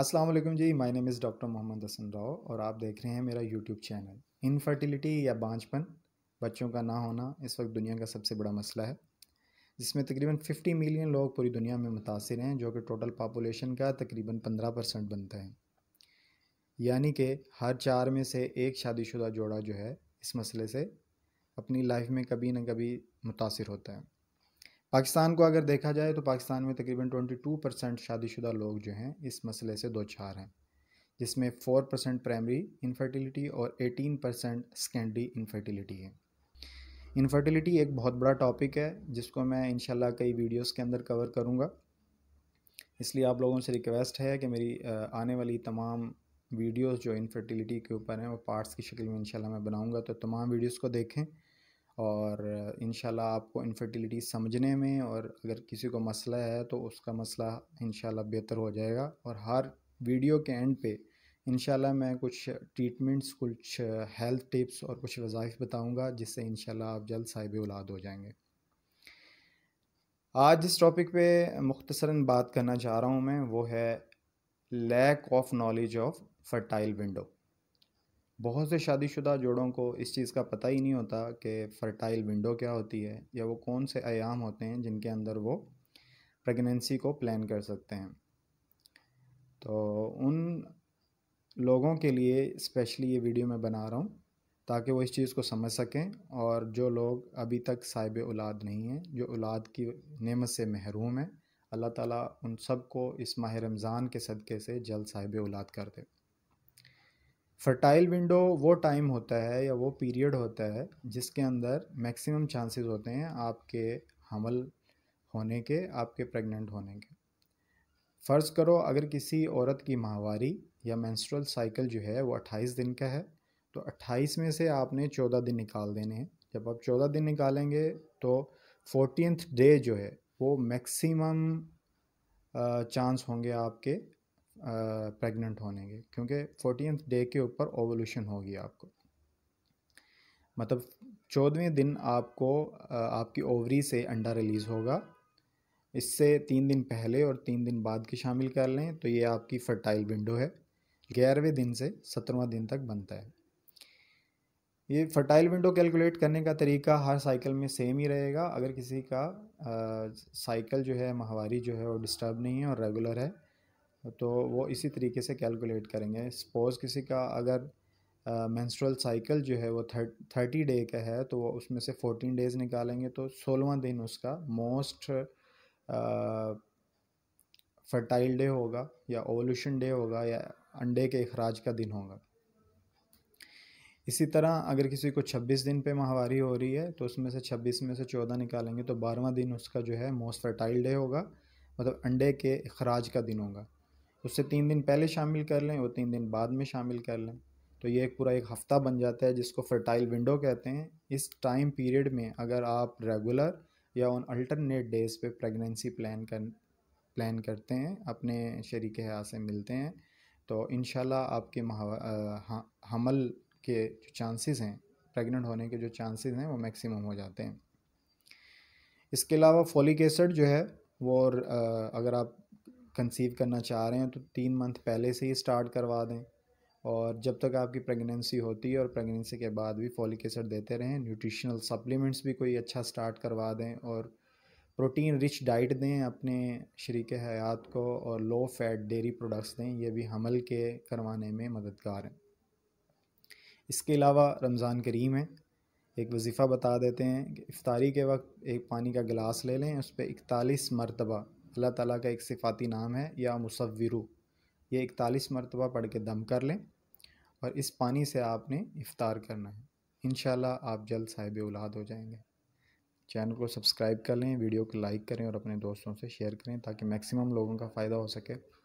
अस्सलाम वालेकुम जी my name is doctor Mohammad Hasan Rao और आप देख रहे हैं मेरा यूट्यूब चैनल इनफर्टिलिटी या बांझपन बच्चों का ना होना इस वक्त दुनिया का सबसे बड़ा मसला है जिसमें तकरीबन 50 मिलियन लोग पूरी दुनिया में मुतासर हैं जो कि टोटल पापोलेशन का तकरीबन 15 परसेंट बनता है यानी कि हर चार में से एक शादीशुदा जोड़ा जो है इस मसले से अपनी लाइफ में कभी ना कभी मुतासर होता है पाकिस्तान को अगर देखा जाए तो पाकिस्तान में तकरीबन 22 परसेंट शादीशुदा लोग जो हैं इस मसले से दो चार हैं जिसमें 4 परसेंट प्राइमरी इनफर्टिलिटी और 18 परसेंट सेकेंडरी इनफर्टिलिटी है इनफर्टिलिटी एक बहुत बड़ा टॉपिक है जिसको मैं इनशाला कई वीडियोस के अंदर कवर करूँगा इसलिए आप लोगों से रिक्वेस्ट है कि मेरी आने वाली तमाम वीडियोस जो इनफर्टिलिटी के ऊपर हैं वो पार्ट्स की शक्ल में इंशाल्लाह मैं बनाऊंगा तो तमाम वीडियोस को देखें और इन आपको इनफर्टिलिटी समझने में और अगर किसी को मसला है तो उसका मसला इन बेहतर हो जाएगा और हर वीडियो के एंड पे इन मैं कुछ ट्रीटमेंट्स कुछ हेल्थ टिप्स और कुछ वज़ाइफ बताऊँगा जिससे इन आप जल्द साहिब औलाद हो जाएंगे आज इस टॉपिक पे मुख्तसरा बात करना चाह रहा हूँ मैं वो है lack of knowledge of fertile window बहुत से शादीशुदा जोड़ों को इस चीज़ का पता ही नहीं होता कि फ़र्टाइल विंडो क्या होती है या वो कौन से आयाम होते हैं जिनके अंदर वो प्रेगनेंसी को प्लान कर सकते हैं तो उन लोगों के लिए स्पेशली ये वीडियो मैं बना रहा हूँ ताकि वो इस चीज़ को समझ सकें और जो लोग अभी तक साहिब औलाद नहीं हैं जो औलाद की नेमत से महरूम हैं अल्लाह ताला उन सब को इस माह रमज़ान के सदक़े से जल्द साहिब औलाद कर दे फर्टाइल विंडो वो टाइम होता है या वो पीरियड होता है जिसके अंदर मैक्सिमम चांसेस होते हैं आपके हमल होने के आपके प्रेग्नेंट होने के फ़र्ज़ करो अगर किसी औरत की माहवारी या मैंस्ट्रल साइकिल जो है वो 28 दिन का है तो 28 में से आपने 14 दिन निकाल देने हैं जब आप 14 दिन निकालेंगे तो फोर्टीनथ डे जो है वो मैक्सिमम चांस होंगे आपके प्रेग्नेंट होने के क्योंकि फोर्टीन डे के ऊपर ओवोल्यूशन होगी आपको मतलब चौदहवें दिन आपको आपकी ओवरी से अंडा रिलीज़ होगा इससे तीन दिन पहले और तीन दिन बाद की शामिल कर लें तो ये आपकी फर्टाइल विंडो है ग्यारहवें दिन से सत्रहवा दिन तक बनता है ये फर्टाइल विंडो कैलकुलेट करने का तरीका हर साइकिल में सेम ही रहेगा अगर किसी का साइकिल जो है माहवारी जो है वो डिस्टर्ब नहीं है और रेगुलर है तो वो इसी तरीके से कैलकुलेट करेंगे सपोज़ किसी का अगर मैंस्ट्रल साइकिल जो है वो थर्टी डे का है तो वो उसमें से फोर्टीन डेज़ निकालेंगे तो सोलवा दिन उसका मोस्ट फर्टाइल डे होगा या ओवल्यूशन डे होगा या अंडे के अखराज का दिन होगा इसी तरह अगर किसी को छब्बीस दिन पे माहवारी हो रही है तो उसमें से छब्बीस में से चौदह निकालेंगे तो बारहवा दिन उसका जो है मोस्ट फर्टाइल डे होगा मतलब अंडे के अखराज का दिन होगा उससे तीन दिन पहले शामिल कर लें और तीन दिन बाद में शामिल कर लें तो ये एक पूरा एक हफ़्ता बन जाता है जिसको फर्टाइल विंडो कहते हैं इस टाइम पीरियड में अगर आप रेगुलर या ऑन अल्टरनेट डेज़ पे प्रेगनेंसी प्लान कर प्लान करते हैं अपने शरीक हया से मिलते हैं तो इन आपके आ, हमल के जो चांसेस हैं प्रेग्नेंट होने के जो चांसेस हैं वो मैक्सिमम हो जाते हैं इसके अलावा फोलिक एसड जो है वो अगर आप कंसीव करना चाह रहे हैं तो तीन मंथ पहले से ही स्टार्ट करवा दें और जब तक आपकी प्रेगनेंसी होती है और प्रेगनेंसी के बाद भी फॉलिक एसिड देते रहें न्यूट्रिशनल सप्लीमेंट्स भी कोई अच्छा स्टार्ट करवा दें और प्रोटीन रिच डाइट दें अपने शरीक हयात को और लो फैट डेयरी प्रोडक्ट्स दें यह भी हमल के करवाने में मददगार हैं इसके अलावा रमज़ान करीम है एक वजीफ़ा बता देते हैं कि इफ्तारी के वक्त एक पानी का गिलास ले लें उस पर इकतालीस मरतबा अल्लाह ताला का एक सिफाती नाम है या मुसविरु ये इकतालीस मरतबा पढ़ के दम कर लें और इस पानी से आपने इफ़ार करना है इन आप जल्द साहिब औलाद हो जाएंगे चैनल को सब्सक्राइब कर लें वीडियो को लाइक करें और अपने दोस्तों से शेयर करें ताकि मैक्सिमम लोगों का फ़ायदा हो सके